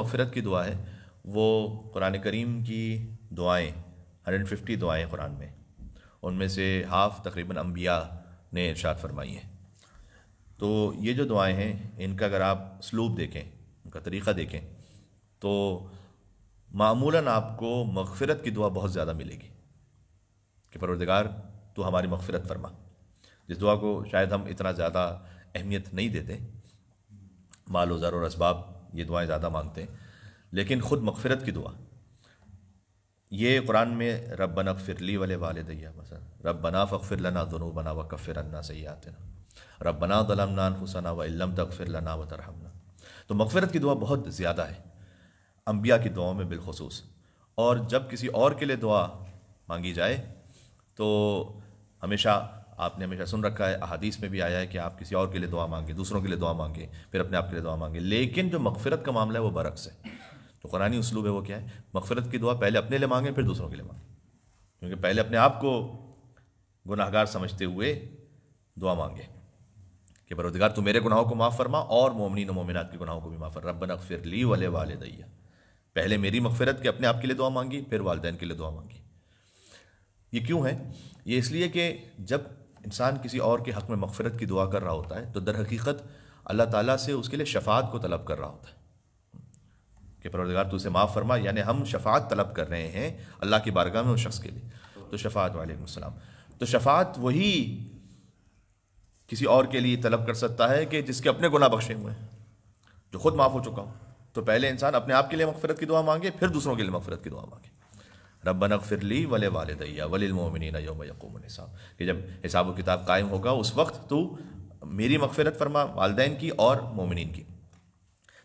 मफ़रत की दुआ है वो कुरान करीम की दुआएं 150 दुआएं कुरान में उनमें से हाफ़ तकरीबन अम्बिया ने इर्शाद फरमाई है तो ये जो दुआएं हैं इनका अगर आप स्लूप देखें उनका तरीक़ा देखें तो मामूला आपको मगफ़रत की दुआ बहुत ज़्यादा मिलेगी कि परवरदगार तो हमारी मगफ़रत फरमा जिस दुआ को शायद हम इतना ज़्यादा अहमियत नहीं देते माल ज़र और इसबाब ये दुआएं ज़्यादा मांगते हैं लेकिन ख़ुद मगफ़रत की दुआ ये कुरान में रब बना फिरली वाले वाल दैया मसन रब बना फ़िर लना दोनों बना व कफ़िर अन्ना सही आते ना रब बना नान हुसना व इलम तक फिर लना व तरहना तो मगफ़रत की दुआ बहुत ज़्यादा है अम्बिया की दुआओं में बिलखसूस और जब किसी और के लिए दुआ मांगी जाए तो हमेशा आपने हमेशा सुन रखा है अदीस में भी आया है कि आप किसी और के लिए दुआ मांगे दूसरों के लिए दुआ मांगे फिर अपने आप के लिए दुआ मांगे लेकिन जो मकफ़रत का मामला है वो बरक्स है तो कुरानी उसलूब है वो क्या है मगफरत की दुआ पहले अपने लिए मांगे फिर दूसरों के लिए मांगे क्योंकि पहले अपने आप को गुनाहगार समझते हुए दुआ मांगे कि बरदगार तू मेरे गुनाहों को माफ़ फरमा और मोमिन मोमिनत के गुनाहों को भी माफ़ फर रबन फिर ली वाले वाले दैया पहले मेरी मगफरत के अपने आप के लिए दुआ मांगी फिर वालदेन के लिए दुआ मांगी ये क्यों है ये इसलिए कि जब इंसान किसी और के हक़ में मफ़रत की दुआ कर रहा होता है तो दर हकीकत अल्लाह ताला से उसके लिए शफात को तलब कर रहा होता है कि परवरदगार तू उसे माफ़ फरमा यानि हम शफात तलब कर रहे हैं अल्लाह की बारगाह में उस शख्स के लिए तो शफात वालेकाम तो शफात वही किसी और के लिए तलब कर सकता है कि जिसके अपने गुना बख्शे हुए हैं जो खुद माफ़ हो चुका हो तो पहले इंसान अपने आप के लिए मगफरत की दुआ मांगे फिर दूसरों के लिए मफ़रत की दुआ मांगे रब्बन ली वले वालदैया वलिलमोमिन योम यकूम हिसाब कि जब हिसाब किताब कायम होगा उस वक्त तो मेरी मगफरत फरमा वालदेन की और मोमिन की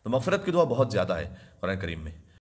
तो मफ़रत की दुआ बहुत ज़्यादा है कुरान करीम में